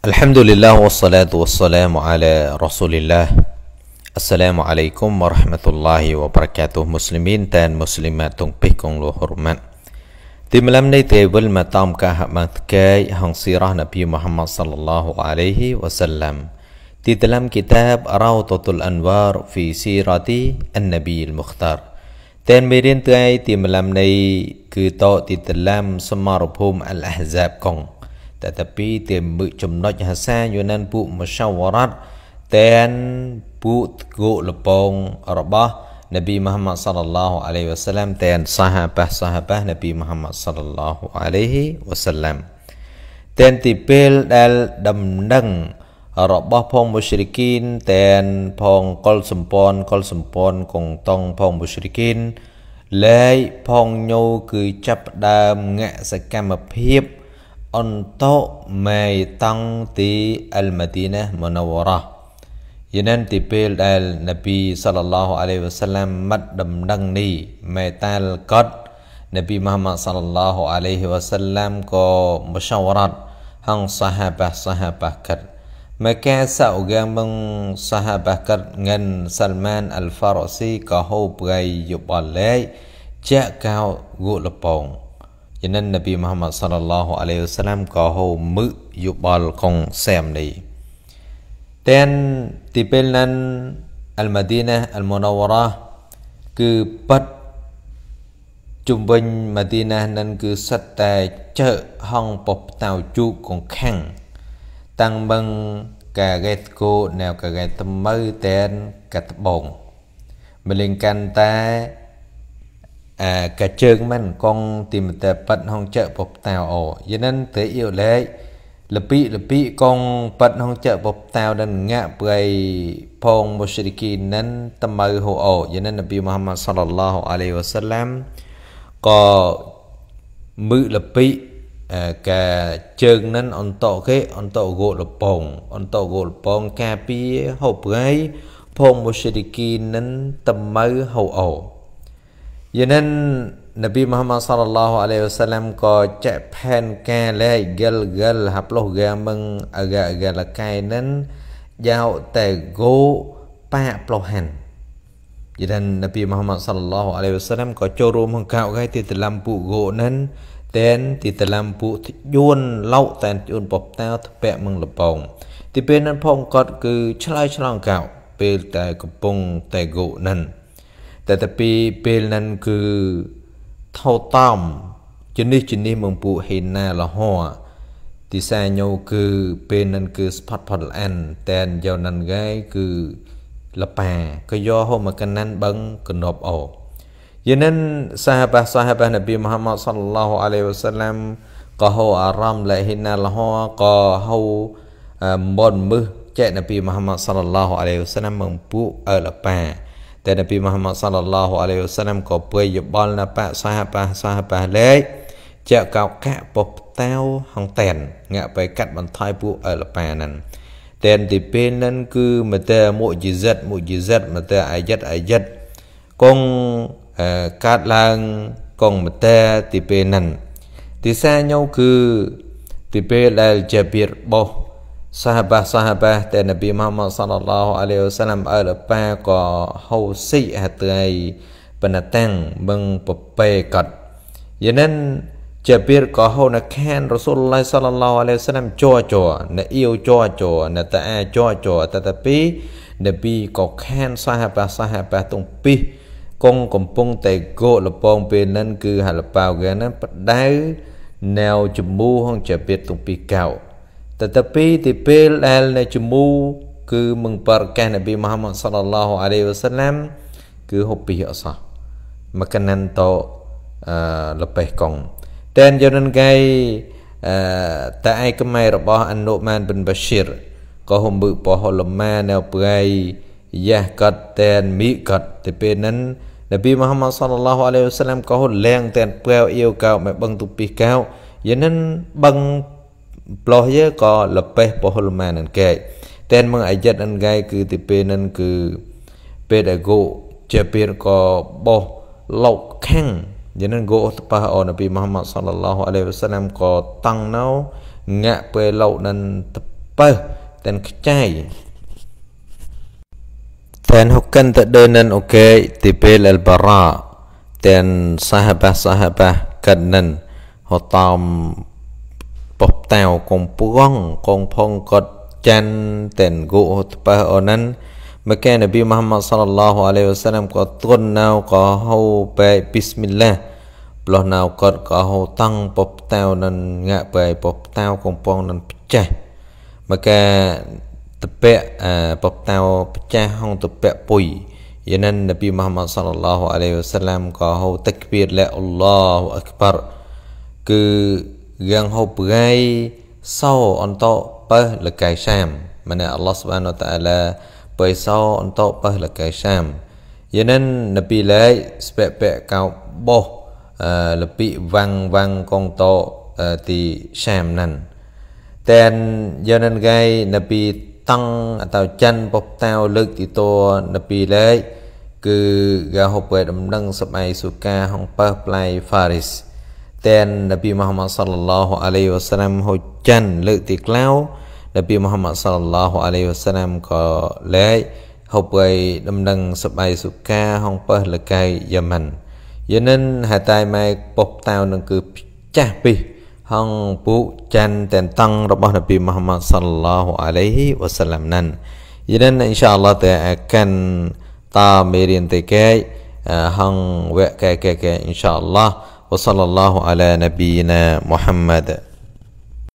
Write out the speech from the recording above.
الحمد لله والصلاة والسلام على رسول الله السلام عليكم ورحمة الله وبركاته مسلمين تان مسلمات بكم لهرما دي ملام ني تيبل ما تام كاي هن سيرة نبي محمد صلى الله عليه وسلم دي دلم كتاب روضة الأنوار في سيرة النبي المختار تان ميرين تاي دي ملام ني كتاب دي دلم سمار بوم الأحزاب كون tetapi tembuk ចំណុចហាសាយូណានពួកមសវរ៉ាត់តែនពួកគោលពងរបស់ Nabi Muhammad sallallahu alaihi wasallam តែន sahabah-sahabah Nabi Muhammad sallallahu alaihi wasallam តែនទីពេលដែលដំណឹងរបស់ផងមូស្រីគីនតែនផងកុលសម្ព័ន្ធកុលសម្ព័ន្ធកងតងផងមូស្រីគីនលែកផងញោគឺចាប់ដើមងាក់សកម្មភាព untuk maitanti Al-Madinah Munawwarah យានទីពេលដែលនប៊ីសល្លឡោះអាឡៃវ៉ាសាឡាមមាត់ដំណឹងនេះមេតាលកតនប៊ីមូហាម៉ាត់សល្លឡោះអាឡៃវ៉ាសាឡាមក៏មស្យាវរ៉ាត់ហងសាហាបាសាហាបាកាត់មកែសោកាមងសាហាបាកាត់ងិនសាល់ម៉ានអលហ្វារ៉ូស៊ីក៏ហូបប្រៃយប់អលែកចាក់កៅគូលពងយនិននប៊ីមហាម៉ាត់សល្លាហ៍អាឡៃហ៊ីវសាឡាមក៏ហូមឹយោបល់កងសែមនេះ dan di Pelan Al-Madinah Al-Munawwarah គឺប៉ិតជុំវិញម៉ាឌីណានឹងគឺសិតតែចើហងពបតៅជូកកងខាំងតាំងបឹងកាកេតគូណែវកាកេតមើតែនកតបងមលេងកាន់តែ à, cả trường mình con tìm tờ bận hong chợ bọc tàu ổ cho nên thế yêu lệ lập bị lập bị con bận hong chợ bọc tàu nên ngạ bơi phong bồ sĩ kỳ nên tâm mơ hồ ổ cho nên Nabi Muhammad sallallahu alaihi wasallam có mự lập bị cả trường nên on tổ kế on tổ gỗ lập bồng on tổ gỗ lập bồng cà pi hộp gáy phong bồ sĩ kỳ nên tâm mơ hồ ổ យនិននប៊ីមូហាម៉ាត់សល្លឡោះអាឡៃវ៉ាសាឡាំក៏ចែកផែនការលែកហ្គលហ្គលហាប់លោះហ្គាមឹងអហ្គាហ្គាលកែនិនយ៉ាវតែគោប៉ាប្លោះហាន់យនិននប៊ីមូហាម៉ាត់សល្លឡោះអាឡៃវ៉ាសាឡាំក៏ចូលរួមក្នុងការអកាយទីតឡាំពួកគោនិនតែនទីតឡាំពួកយួនឡោកតែនយួនបបតាធ្ពាក់មឹងលបងទីពេលនឹងផងគាត់គឺឆ្លើយឆ្លងកោពេលតែកំពុងតែគោនិនតែតែពីពេលហ្នឹងគឺថោតោមជនិះជនិះមកពួកហេណាលហោទីសាញោគឺពេលហ្នឹងគឺស្ផតផតលានតែនយកហ្នឹងគេគឺលបាក៏យកហូមកណ្ណាន់បឹងកណប់អោយានិនសាហាបាសាហាបានប៊ីមូហាម៉ាត់សល្លឡោះអាឡៃវ៉ាសាឡាមក៏ហូអារម្មណ៍លហេណាលហោក៏ហូមនមឹសចែកនប៊ីមូហាម៉ាត់សល្លឡោះអាឡៃវ៉ាសាឡាមមកពួកអលបាតែនប៊ីមូហាម៉ាត់សាឡឡោះអាឡៃហ៊ីវសាឡាមក៏ពើយបល់ណាបាសាបាសាបាលេខជាកោកៈពុបតៅហងតែនងាក់ទៅកាត់បន្ថយពួកអលបាហ្នឹងតែនទីពេលហ្នឹងគឺមតេមុជីសិតមុជីសិតមតេអាយិតអាយិតកងកាត់ឡើងកងមតេទីពេលហ្នឹងទីសាញោគឺទីពេលដែលជាពីរបស់ sahabah-sahabah dan Nabi Muhammad sallallahu alaihi wasallam alpa ko hosi hatai penatang mengpepekat yanan jabir ko ho na khan Rasulullah sallallahu alaihi wasallam cho cho na yêu cho cho na ta cho cho tetapi Nabi ko khan sahabah-sahabah tung pi គង់កំពុងតែគោកលពងពេលនឹងគឺហលប៉ៅគេណាបដៅណែវចមូហងជាពីទុំពីកោតទៅពីទីពេលដែលនៅជំមូគឺមិនប្រកាសនប៊ីមហាម៉ាត់សល្លឡោះអាឡៃវ៉ាសាឡាមគឺហុបពីអសោះមកណាន់តអឺលបេះកងតែនយននកៃអឺតែឯកម៉ែរបស់ អនុម៉ានប៊ិនបាឈីរក៏ហុំបឺប៉ហលម៉ានៅព្រៃយ៉ាកតតែនមីកតទៅពេលនឹងនប៊ីមហាម៉ាត់សល្លឡោះអាឡៃវ៉ាសាឡាមក៏ហុលែងតែនពែវអ៊ីវកៅម៉ែបឹងទុពីកៅយានិនបឹង Employer ក៏លបេះពហុលមានគេតែមកអាយិតអនគេគឺទីពេលនឹងគឺពេលដែល go ជាពេលក៏បោះលោកខាំងយ៉ាងនឹង go តប៉ះអនពីមហម័តសល្លឡោះអាឡៃវសាឡាមក៏តង់ណៅងាក់ពេលលោកនឹងតប៉ះតែខ្ចៃតែហុកកាន់តដេនឹងអូខេទីពេលអលបារ៉ាតែសាហាបាសាហាបាកាត់នឹងហតាមពុបតៅកំពួងកងផងកត់ចាន់តែនគូថ្បើអូនាន់មកកែនប៊ីមហាម៉ាត់សល្លាហ៍អាឡៃវ៉ាសាឡាមក៏ទុនណៅក៏ហៅបែបិស្មិលឡាប្លោះណៅកត់ក៏ហៅតាំងពុបតៅនឹងងាក់បែពុបតៅ កំពួងនឹងផ្ចេះមកកែតពាក់ពុបតៅផ្ចេះហងតពាក់ពុយយាននប៊ីមហាម៉ាត់សល្លាហ៍អាឡៃវ៉ាសាឡាមក៏ហៅតិកបៀរឡាអ៊ុលឡោះអក្បរគឺ yang hubgai sau untuk perlekai Syam. Mana Allah Subhanahu Wa Taala pisau untuk perlekai Syam. Cho nên Nabi lại spek pek kau boh lepi vang vang kong to ti Syam nan. Ten cho nên gai Nabi tăng atau chan bok tao lực ti to Nabi lại គឺគេហូបពេលដំណឹងសម័យសុកាហងប៉ះផ្លៃហ្វារីស Then Nabi Muhammad sallallahu alaihi wasallam hujan lự tì clau Nabi Muhammad sallallahu alaihi wasallam có lệ hộp gây đâm đăng sập bay sụp ca hong pơ lệ cây Yemen Vậy nên hạ tài mai bọc tao nâng cứ chá bì hong bụ chan tên tăng របស់ Nabi Muhammad sallallahu alaihi wasallam นั้น Vậy nên insyaAllah ta akan ta merian tê kê hong vẹ kê kê kê insyaAllah وصلى الله على نبينا محمد